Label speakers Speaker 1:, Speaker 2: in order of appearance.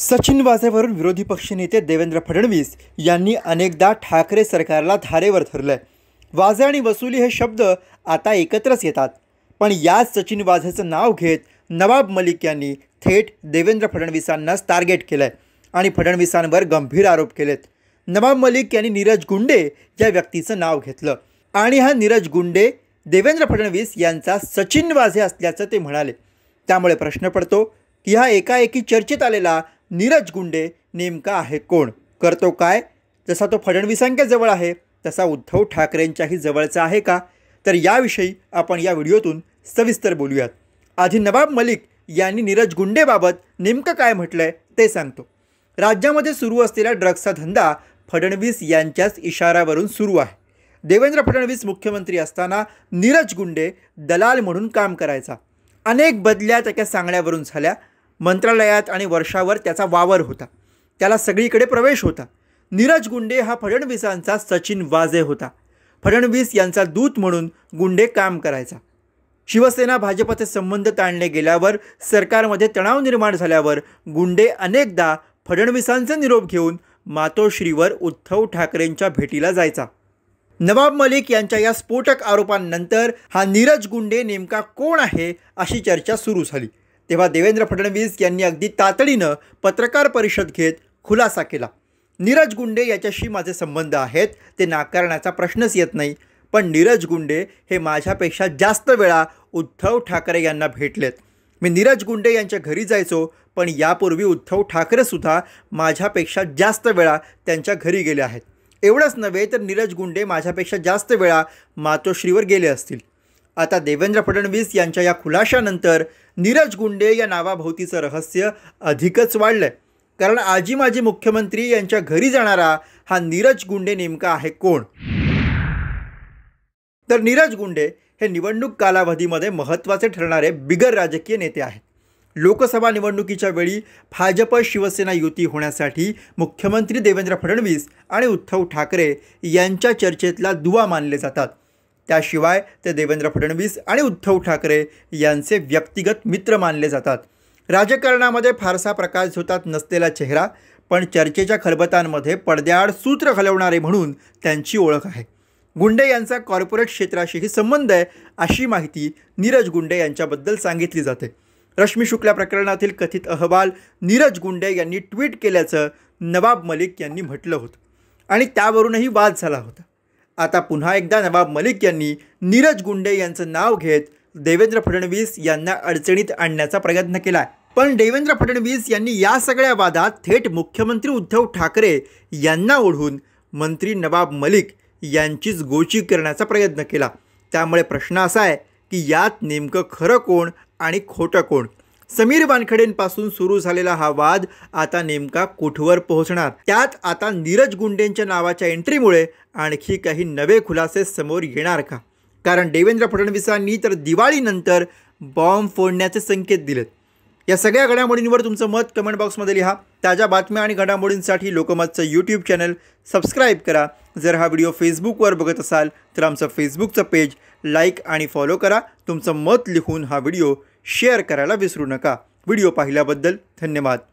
Speaker 1: सचिन वाझेवरून विरोधी पक्षनेते देवेंद्र फडणवीस यांनी अनेकदा ठाकरे सरकारला धारेवर धरलं आहे वाझे आणि वसुली हे शब्द आता एकत्रच येतात पण याच सचिन वाझेचं नाव घेत नवाब मलिक यांनी थेट देवेंद्र फडणवीसांनाच टार्गेट केलं आणि फडणवीसांवर गंभीर आरोप केलेत नवाब मलिक यांनी नीरज गुंडे या व्यक्तीचं नाव घेतलं आणि हा नीरज गुंडे देवेंद्र फडणवीस यांचा सचिन वाझे असल्याचं ते म्हणाले त्यामुळे प्रश्न पडतो की हा एकाएकी चर्चेत आलेला नीरज गुंडे नेमका आहे कोण करतो काय जसा तो फडणवीसांच्या जवळ आहे तसा उद्धव ठाकरेंच्याही जवळचा आहे का तर याविषयी आपण या व्हिडिओतून सविस्तर बोलूयात आधी नवाब मलिक यांनी नीरज गुंडेबाबत नेमकं काय म्हटलं आहे ते सांगतो राज्यामध्ये सुरू असलेला ड्रग्सचा धंदा फडणवीस यांच्याच इशाऱ्यावरून सुरू आहे देवेंद्र फडणवीस मुख्यमंत्री असताना नीरज गुंडे दलाल म्हणून काम करायचा अनेक बदल्या त्याच्या सांगण्यावरून झाल्या मंत्रालयात आणि वर्षावर त्याचा वावर होता त्याला सगळीकडे प्रवेश होता नीरज गुंडे हा फडणवीसांचा सचिन वाजे होता फडणवीस यांचा दूत म्हणून गुंडे काम करायचा शिवसेना भाजपचे संबंध ताणले गेल्यावर सरकारमध्ये तणाव निर्माण झाल्यावर गुंडे अनेकदा फडणवीसांचा निरोप घेऊन मातोश्रीवर उद्धव ठाकरेंच्या भेटीला जायचा नवाब मलिक यांच्या या स्फोटक आरोपांनंतर हा नीरज गुंडे नेमका कोण आहे अशी चर्चा सुरू झाली तेव्हा देवेंद्र फडणवीस यांनी अगदी तातडीनं पत्रकार परिषद घेत खुलासा केला नीरज गुंडे याच्याशी माझे संबंध आहेत ते नाकारण्याचा प्रश्नच येत नाही पण नीरज गुंडे हे माझ्यापेक्षा जास्त वेळा उद्धव ठाकरे यांना भेटलेत मी नीरज गुंडे यांच्या घरी जायचो पण यापूर्वी उद्धव ठाकरेसुद्धा माझ्यापेक्षा जास्त वेळा त्यांच्या घरी गेले आहेत एवढंच नव्हे तर नीरज गुंडे माझ्यापेक्षा जास्त वेळा मातोश्रीवर गेले असतील आता देवेंद्र फडणवीस यांच्या या खुलाशानंतर नीरज गुंडे या नावाभोवतीचं रहस्य अधिकच वाढलं आहे कारण आजी माजी मुख्यमंत्री यांच्या घरी जाणारा हा नीरज गुंडे नेमका आहे कोण तर नीरज गुंडे हे निवडणूक कालावधीमध्ये महत्त्वाचे ठरणारे बिगर राजकीय नेते आहेत लोकसभा निवडणुकीच्या वेळी भाजप शिवसेना युती होण्यासाठी मुख्यमंत्री देवेंद्र फडणवीस आणि उद्धव ठाकरे यांच्या चर्चेतला दुवा मानले जातात त्याशिवाय ते देवेंद्र फडणवीस आणि उद्धव ठाकरे यांचे व्यक्तिगत मित्र मानले जातात राजकारणामध्ये फारसा प्रकाश झोतात नसलेला चेहरा पण चर्चेच्या खलबतांमध्ये पडद्याआड सूत्र घालवणारे म्हणून त्यांची ओळख आहे गुंडे यांचा कॉर्पोरेट क्षेत्राशीही संबंध आहे अशी माहिती नीरज गुंडे यांच्याबद्दल सांगितली जाते रश्मी शुक्ला प्रकरणातील कथित अहवाल नीरज गुंडे यांनी ट्विट केल्याचं नवाब मलिक यांनी म्हटलं होतं आणि त्यावरूनही वाद झाला होता आता पुन्हा एकदा नवाब मलिक यांनी नीरज गुंडे यांचं नाव घेत देवेंद्र फडणवीस यांना अडचणीत आणण्याचा प्रयत्न केला आहे पण देवेंद्र फडणवीस यांनी या सगळ्या वादात थेट मुख्यमंत्री उद्धव ठाकरे यांना ओढून मंत्री नवाब मलिक यांचीच गोची करण्याचा प्रयत्न केला त्यामुळे प्रश्न असा आहे की यात नेमकं खरं कोण आणि खोटं कोण समीर वानखडेंपासून सुरू झालेला हा वाद आता नेमका कुठवर पोहोचणार त्यात आता नीरज गुंडेंच्या नावाच्या एंट्रीमुळे आणखी काही नवे खुलासे समोर येणार का कारण देवेंद्र फडणवीसांनी तर दिवाळीनंतर बॉम्ब फोडण्याचे संकेत दिलेत या सगळ्या घडामोडींवर तुमचं मत कमेंट बॉक्समध्ये लिहा ताज्या बातम्या आणि घडामोडींसाठी लोकमतचं यूट्यूब चॅनल सबस्क्राईब करा जर हा व्हिडिओ फेसबुकवर बघत असाल तर आमचं फेसबुकचं पेज लाईक आणि फॉलो करा तुमचं मत लिहून हा व्हिडिओ शेअर करायला विसरू नका व्हिडिओ पाहिल्याबद्दल धन्यवाद